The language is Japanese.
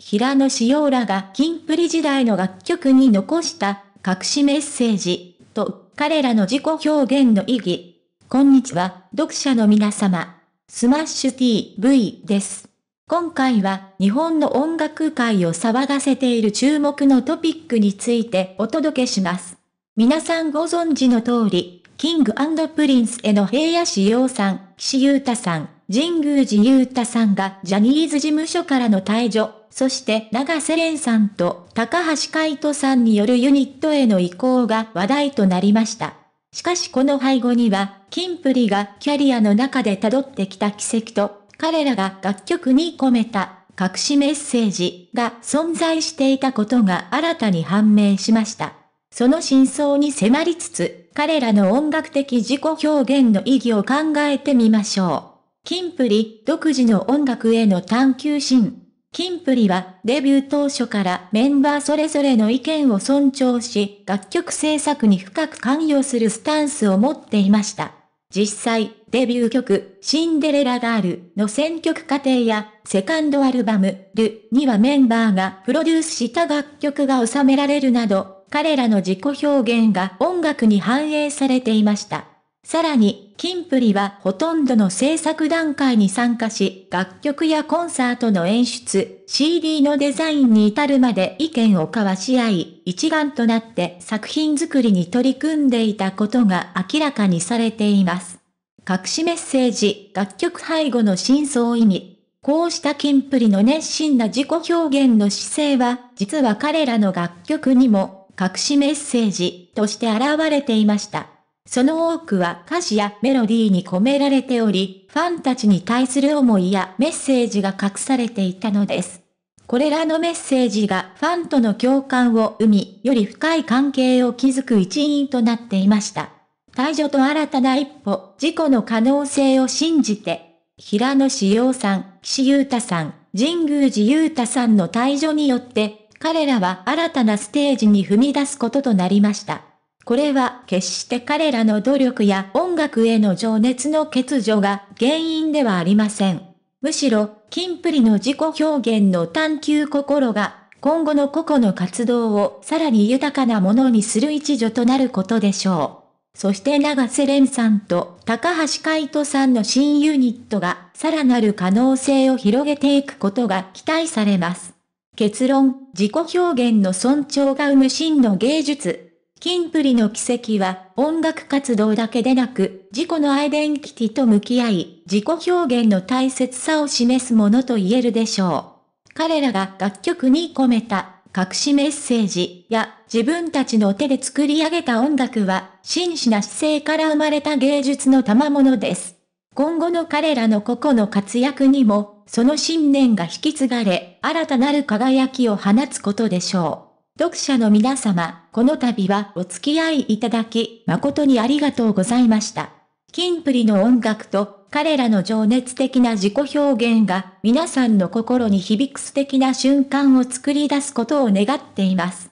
平野紫耀らがキンプリ時代の楽曲に残した隠しメッセージと彼らの自己表現の意義。こんにちは、読者の皆様。スマッシュ TV です。今回は日本の音楽界を騒がせている注目のトピックについてお届けします。皆さんご存知の通り、キングプリンスへの平野紫耀さん、岸優太さん、神宮寺優太さんがジャニーズ事務所からの退場。そして長瀬廉さんと高橋海人さんによるユニットへの移行が話題となりました。しかしこの背後には、キンプリがキャリアの中で辿ってきた奇跡と、彼らが楽曲に込めた隠しメッセージが存在していたことが新たに判明しました。その真相に迫りつつ、彼らの音楽的自己表現の意義を考えてみましょう。キンプリ独自の音楽への探求心、キンプリはデビュー当初からメンバーそれぞれの意見を尊重し、楽曲制作に深く関与するスタンスを持っていました。実際、デビュー曲、シンデレラガールの選曲過程や、セカンドアルバム、ルにはメンバーがプロデュースした楽曲が収められるなど、彼らの自己表現が音楽に反映されていました。さらに、キンプリはほとんどの制作段階に参加し、楽曲やコンサートの演出、CD のデザインに至るまで意見を交わし合い、一丸となって作品作りに取り組んでいたことが明らかにされています。隠しメッセージ、楽曲背後の真相意味。こうしたキンプリの熱心な自己表現の姿勢は、実は彼らの楽曲にも、隠しメッセージとして現れていました。その多くは歌詞やメロディーに込められており、ファンたちに対する思いやメッセージが隠されていたのです。これらのメッセージがファンとの共感を生み、より深い関係を築く一因となっていました。退場と新たな一歩、事故の可能性を信じて、平野志陽さん、岸優太さん、神宮寺優太さんの退場によって、彼らは新たなステージに踏み出すこととなりました。これは決して彼らの努力や音楽への情熱の欠如が原因ではありません。むしろ、金プリの自己表現の探求心が、今後の個々の活動をさらに豊かなものにする一助となることでしょう。そして長瀬廉さんと高橋海人さんの新ユニットがさらなる可能性を広げていくことが期待されます。結論、自己表現の尊重が生む真の芸術。キンプリの奇跡は音楽活動だけでなく自己のアイデンティティと向き合い自己表現の大切さを示すものと言えるでしょう。彼らが楽曲に込めた隠しメッセージや自分たちの手で作り上げた音楽は真摯な姿勢から生まれた芸術の賜物です。今後の彼らの個々の活躍にもその信念が引き継がれ新たなる輝きを放つことでしょう。読者の皆様、この度はお付き合いいただき、誠にありがとうございました。キンプリの音楽と、彼らの情熱的な自己表現が、皆さんの心に響く素敵な瞬間を作り出すことを願っています。